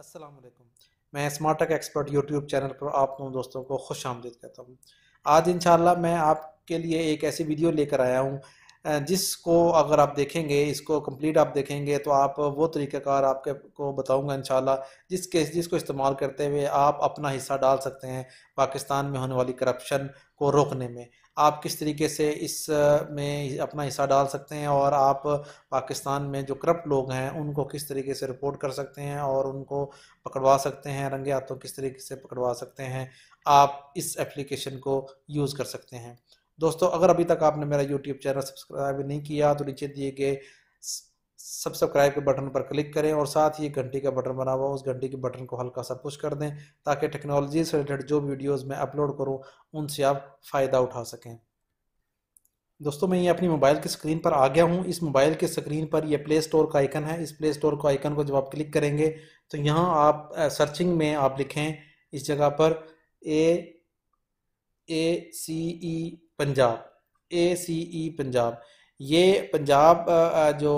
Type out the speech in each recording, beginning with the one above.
असलम मैं smart tech expert YouTube channel पर आप दोस्तों को खुश आमदीद कहता हूँ आज इंशाल्लाह मैं आपके लिए एक ऐसी वीडियो लेकर आया हूँ जिसको अगर आप देखेंगे इसको कंप्लीट आप देखेंगे तो आप वो तरीक़ाकार आपके को बताऊंगा इंशाल्लाह केस जिसको इस्तेमाल करते हुए आप अपना हिस्सा डाल सकते हैं पाकिस्तान में होने वाली करप्शन को रोकने में आप किस तरीके से इस में अपना हिस्सा डाल सकते हैं और आप पाकिस्तान में जो करप्ट लोग हैं उनको किस तरीके से रिपोर्ट कर सकते हैं और उनको पकड़वा सकते हैं रंगे हाथों किस तरीके से पकड़वा सकते हैं आप इस एप्लीकेशन को यूज़ कर सकते हैं दोस्तों अगर अभी तक आपने मेरा यूट्यूब चैनल सब्सक्राइब नहीं किया तो नीचे दिए गए सब्सक्राइब के बटन पर क्लिक करें और साथ ही घंटी का बटन बना हुआ उस घंटी के बटन को हल्का सा पुश कर दें ताकि टेक्नोलॉजी से रिलेटेड जो वीडियोज़ मैं अपलोड करूँ उनसे आप फ़ायदा उठा सकें दोस्तों मैं ये अपनी मोबाइल की स्क्रीन पर आ गया हूँ इस मोबाइल के स्क्रीन पर ये प्ले स्टोर का आइकन है इस प्ले स्टोर को आइकन को जब आप क्लिक करेंगे तो यहाँ आप सर्चिंग में आप लिखें इस जगह पर ए ए सी ई पंजाब ए सी ई पंजाब ये पंजाब जो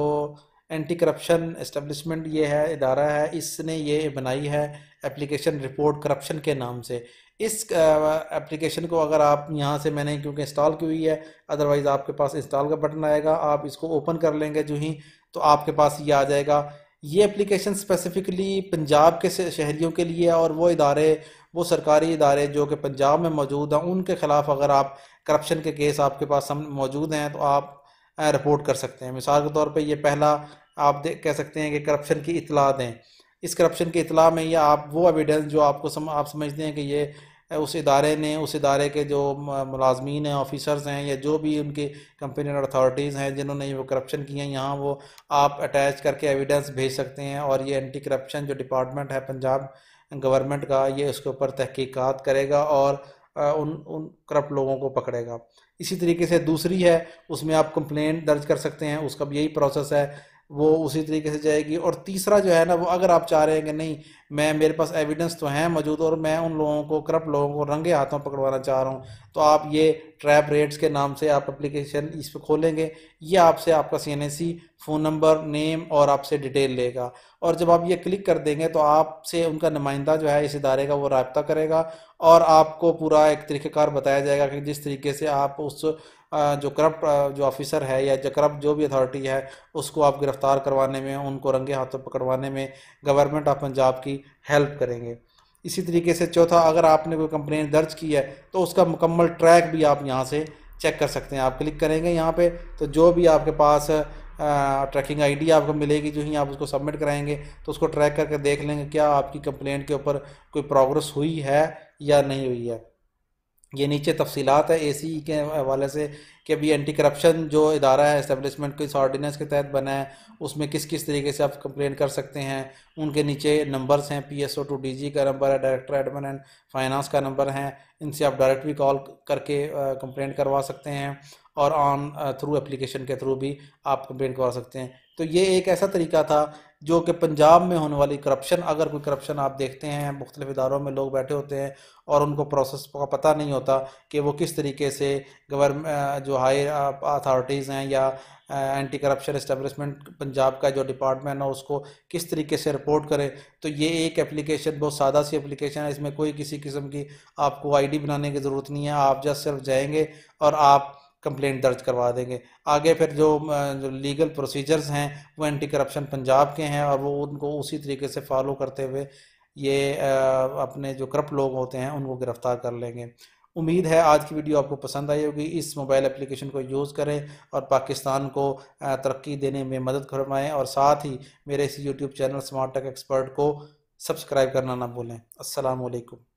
एंटी करप्शन इस्टबलिशमेंट ये है इदारा है इसने ये बनाई है एप्लीकेशन रिपोर्ट करप्शन के नाम से इस एप्लीकेशन को अगर आप यहाँ से मैंने क्योंकि इंस्टॉल की हुई है अदरवाइज़ आपके पास इंस्टॉल का बटन आएगा आप इसको ओपन कर लेंगे जो ही तो आपके पास ये आ जाएगा ये एप्लीकेशन स्पेसिफ़िकली पंजाब के शहरीों के लिए और वो इदारे वो सरकारी इदारे जो कि पंजाब में मौजूद हैं उनके ख़िलाफ़ अगर आप करप्शन के केस आपके पास मौजूद हैं तो आप रिपोर्ट कर सकते हैं मिसाल के तौर पे ये पहला आप कह सकते हैं कि करप्शन की इतला दें इस करप्शन की इतला में या आप वो एविडेंस जो आपको सम, आप समझते हैं कि ये उस इदारे ने उस इदारे के जो मुलाजमीन हैं ऑफिसर्स हैं या जो भी उनके कंपनी अथॉरिटीज़ हैं जिन्होंने वो करप्शन की है यहाँ वो आप अटैच करके एविडेंस भेज सकते हैं और ये एंटी करप्शन जो डिपार्टमेंट है पंजाब गवर्नमेंट का ये उसके ऊपर तहकीकात करेगा और उन उन करप्ट लोगों को पकड़ेगा इसी तरीके से दूसरी है उसमें आप कंप्लेंट दर्ज कर सकते हैं उसका भी यही प्रोसेस है वो उसी तरीके से जाएगी और तीसरा जो है ना वो अगर आप चाह रहे हैं कि नहीं मैं मेरे पास एविडेंस तो है मौजूद और मैं उन लोगों को करप्ट लोगों को रंगे हाथों पकड़वाना चाह रहा हूँ तो आप ये ट्रैप रेट्स के नाम से आप एप्लीकेशन इस पर खोलेंगे ये आपसे आपका सी फ़ोन नंबर नेम और आपसे डिटेल लेगा और जब आप ये क्लिक कर देंगे तो आपसे उनका नुमाइंदा जो है इस इदारे का वो रबता करेगा और आपको पूरा एक तरीक़ेकार बताया जाएगा कि जिस तरीके से आप उस जो करप्ट जो ऑफिसर है या जो करप्ट जो भी अथॉरिटी है उसको आप गिरफ्तार करवाने में उनको रंगे हाथों पकड़वाने में गवर्नमेंट ऑफ पंजाब की हेल्प करेंगे इसी तरीके से चौथा अगर आपने कोई कंप्लेंट दर्ज की है तो उसका मुकम्मल ट्रैक भी आप यहाँ से चेक कर सकते हैं आप क्लिक करेंगे यहाँ पर तो जो भी आपके पास ट्रैकिंग आईडी आपको मिलेगी जो ही आप उसको सबमिट कराएंगे तो उसको ट्रैक करके देख लेंगे क्या आपकी कंप्लेंट के ऊपर कोई प्रोग्रेस हुई है या नहीं हुई है ये नीचे तफसीत है ए सी के हवाले से कि अभी एंटी करप्शन जो इदारा है इस्टेबलिशमेंट को इस ऑर्डीनेंस के तहत बना है उसमें किस किस तरीके से आप कंप्लेन कर सकते हैं उनके नीचे नंबर्स हैं P S O to D G का नंबर है डायरेक्टर एडमिन एंड फाइनेंस का नंबर है इनसे आप डायरेक्ट भी कॉल करके कंप्लेंट करवा सकते हैं और ऑन थ्रू एप्लीकेशन के थ्रू भी आप कंप्लेंट करवा सकते हैं तो ये एक ऐसा तरीका था जो कि पंजाब में होने वाली करप्शन अगर कोई करप्शन आप देखते हैं मुख्तलिफ इदारों में लोग बैठे होते हैं और उनको प्रोसेस का पता नहीं होता कि वो किस तरीके से गवर्नमेंट uh, जो हायर अथॉरिटीज़ uh, हैं या एंटी करप्शन इस्टेबलिशमेंट पंजाब का जो डिपार्टमेंट है उसको किस तरीके से रिपोर्ट करें तो ये एक एप्लीकेशन बहुत सादा सी एप्लीकेशन है इसमें कोई किसी किस्म की आपको आईडी बनाने की ज़रूरत नहीं है आप जस्ट सिर्फ जाएंगे और आप कंप्लेंट दर्ज करवा देंगे आगे फिर जो जो लीगल प्रोसीजर्स हैं वो एंटी करप्शन पंजाब के हैं और वो उनको उसी तरीके से फॉलो करते हुए ये अपने जो करप्ट लोग होते हैं उनको गिरफ्तार कर लेंगे उम्मीद है आज की वीडियो आपको पसंद आई होगी इस मोबाइल एप्लीकेशन को यूज़ करें और पाकिस्तान को तरक्की देने में मदद फरमाएँ और साथ ही मेरे इस YouTube channel smart tech expert को सब्सक्राइब करना ना भूलें असलकम